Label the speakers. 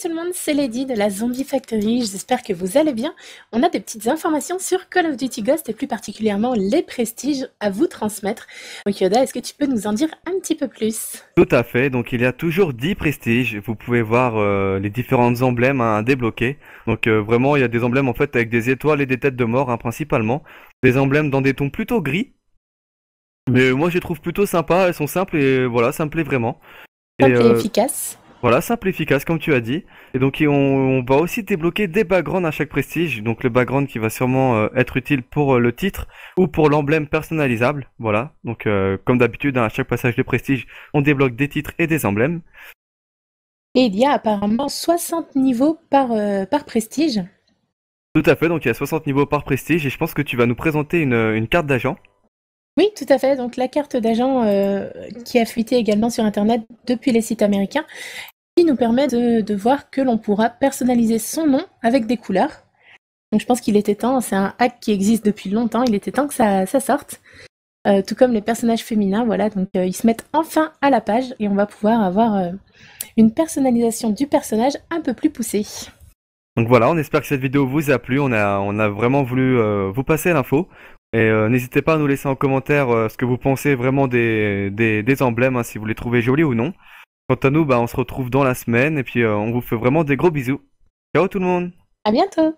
Speaker 1: tout le monde, c'est Lady de la Zombie Factory, j'espère que vous allez bien. On a des petites informations sur Call of Duty Ghost et plus particulièrement les prestiges à vous transmettre. Donc Yoda, est-ce que tu peux nous en dire un petit peu plus
Speaker 2: Tout à fait, donc il y a toujours 10 prestiges, vous pouvez voir euh, les différentes emblèmes à hein, débloquer. Donc euh, vraiment, il y a des emblèmes en fait avec des étoiles et des têtes de mort hein, principalement. Des emblèmes dans des tons plutôt gris. Mais moi je les trouve plutôt sympas, elles sont simples et voilà, ça me plaît vraiment. et euh, efficace. Voilà, simple, et efficace, comme tu as dit. Et donc, on, va aussi débloquer des backgrounds à chaque prestige. Donc, le background qui va sûrement euh, être utile pour euh, le titre ou pour l'emblème personnalisable. Voilà. Donc, euh, comme d'habitude, hein, à chaque passage de prestige, on débloque des titres et des emblèmes.
Speaker 1: Et il y a apparemment 60 niveaux par, par prestige.
Speaker 2: Tout à fait. Donc, il y a 60 niveaux par prestige. Et je pense que tu vas nous présenter une, une carte d'agent.
Speaker 1: Oui, tout à fait. Donc la carte d'agent euh, qui a fuité également sur Internet depuis les sites américains, qui nous permet de, voir que l'on pourra personnaliser son nom avec des couleurs. Donc je pense qu'il était temps, c'est un hack qui existe depuis longtemps, il était temps que ça, sorte. Euh, tout comme les personnages féminins, voilà, donc euh, ils se mettent enfin à la page et on va pouvoir avoir une personnalisation du personnage un peu plus poussée.
Speaker 2: Donc voilà, on espère que cette vidéo vous a plu. On a, on a vraiment voulu vous passer l'info. Et euh, n'hésitez pas à nous laisser en commentaire euh, ce que vous pensez vraiment des, des, emblèmes, hein, si vous les trouvez jolis ou non. Quant à nous, bah, on se retrouve dans la semaine et puis euh, on vous fait vraiment des gros bisous. Ciao tout le monde
Speaker 1: À bientôt